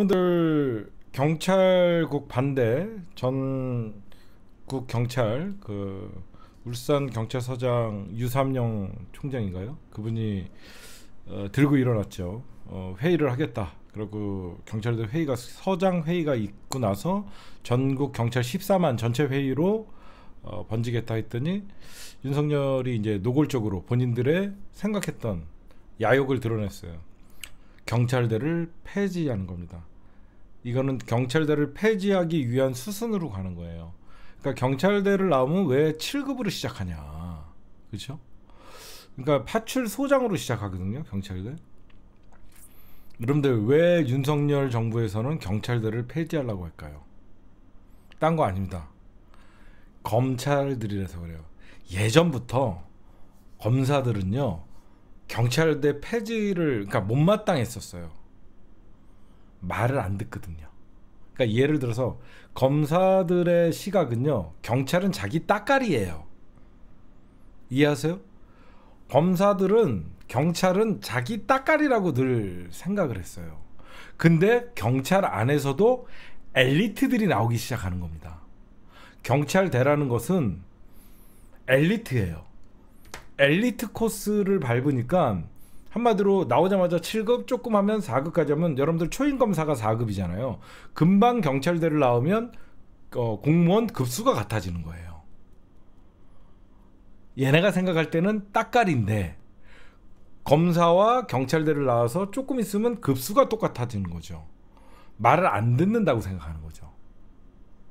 여러분들 경찰국 반대 전국 경찰 그 울산 경찰서장 유삼영 총장인가요? 그분이 어, 들고 일어났죠. 어, 회의를 하겠다. 그리고 경찰들 회의가 서장 회의가 있고 나서 전국 경찰 14만 전체 회의로 어, 번지겠다 했더니 윤석열이 이제 노골적으로 본인들의 생각했던 야욕을 드러냈어요. 경찰대를 폐지하는 겁니다. 이거는 경찰대를 폐지하기 위한 수순으로 가는 거예요. 그러니까 경찰대를 나오면 왜 7급으로 시작하냐. 그렇죠? 그러니까 파출소장으로 시작하거든요. 경찰대. 여러분들 왜 윤석열 정부에서는 경찰대를 폐지하려고 할까요? 딴 거 아닙니다. 검찰들이라서 그래요. 예전부터 검사들은요. 경찰대 폐지를 그러니까 못마땅했었어요. 말을 안 듣거든요. 그러니까 예를 들어서 검사들의 시각은요, 경찰은 자기 따까리예요. 이해하세요? 검사들은 경찰은 자기 따까리라고 늘 생각을 했어요. 근데 경찰 안에서도 엘리트들이 나오기 시작하는 겁니다. 경찰대라는 것은 엘리트예요. 엘리트 코스를 밟으니까 한마디로 나오자마자 7급 조금 하면 4급까지 하면 여러분들 초임검사가 4급이잖아요. 금방 경찰대를 나오면 어, 공무원 급수가 같아지는 거예요. 얘네가 생각할 때는 딱깔인데 검사와 경찰대를 나와서 조금 있으면 급수가 똑같아지는 거죠. 말을 안 듣는다고 생각하는 거죠.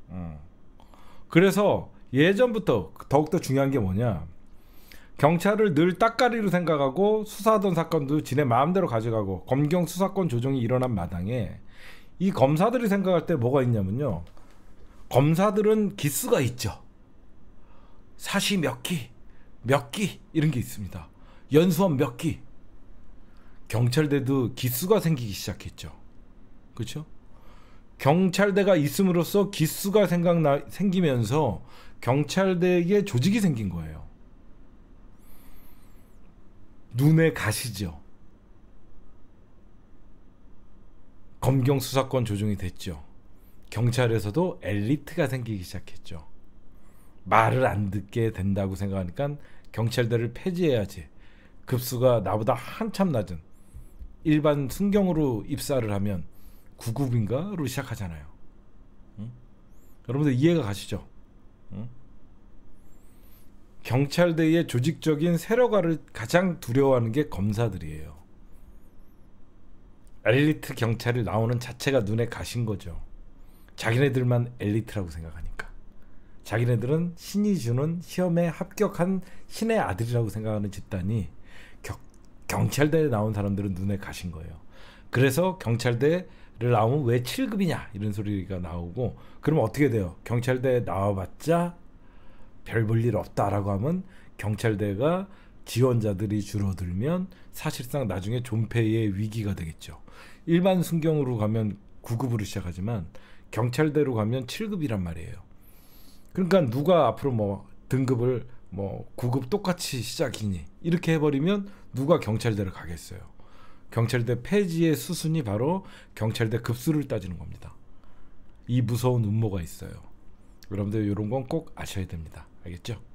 음. 그래서 예전부터 더욱더 중요한 게 뭐냐. 경찰을 늘 딱가리로 생각하고 수사하던 사건도 지네 마음대로 가져가고 검경 수사권 조정이 일어난 마당에 이 검사들이 생각할 때 뭐가 있냐면요. 검사들은 기수가 있죠. 사시 몇 기, 몇 기 이런 게 있습니다. 연수원 몇 기. 경찰대도 기수가 생기기 시작했죠. 그렇죠? 경찰대가 있음으로써 기수가 생각나 생기면서 경찰대의 조직이 생긴 거예요. 눈에 가시죠. 검경 수사권 조정이 됐죠. 경찰에서도 엘리트가 생기기 시작했죠. 말을 안 듣게 된다고 생각하니까 경찰대를 폐지해야지. 급수가 나보다 한참 낮은 일반 순경으로 입사를 하면 9급인가로 시작하잖아요. 응? 여러분들 이해가 가시죠? 응? 경찰대의 조직적인 세력화를 가장 두려워하는 게 검사들이에요. 엘리트 경찰이 나오는 자체가 눈에 가신 거죠. 자기네들만 엘리트라고 생각하니까. 자기네들은 신이 주는 시험에 합격한 신의 아들이라고 생각하는 집단이 겨, 경찰대에 나온 사람들은 눈에 가신 거예요. 그래서 경찰대를 나오면 왜 7급이냐 이런 소리가 나오고 그럼 어떻게 돼요? 경찰대에 나와봤자 별볼일 없다라고 하면 경찰대가 지원자들이 줄어들면 사실상 나중에 존폐의 위기가 되겠죠. 일반 순경으로 가면 9급으로 시작하지만 경찰대로 가면 7급이란 말이에요. 그러니까 누가 앞으로 뭐 등급을 뭐 9급 똑같이 시작이니 이렇게 해버리면 누가 경찰대를 가겠어요. 경찰대 폐지의 수순이 바로 경찰대 급수를 따지는 겁니다. 이 무서운 음모가 있어요. 여러분들 이런 건 꼭 아셔야 됩니다. 알겠죠?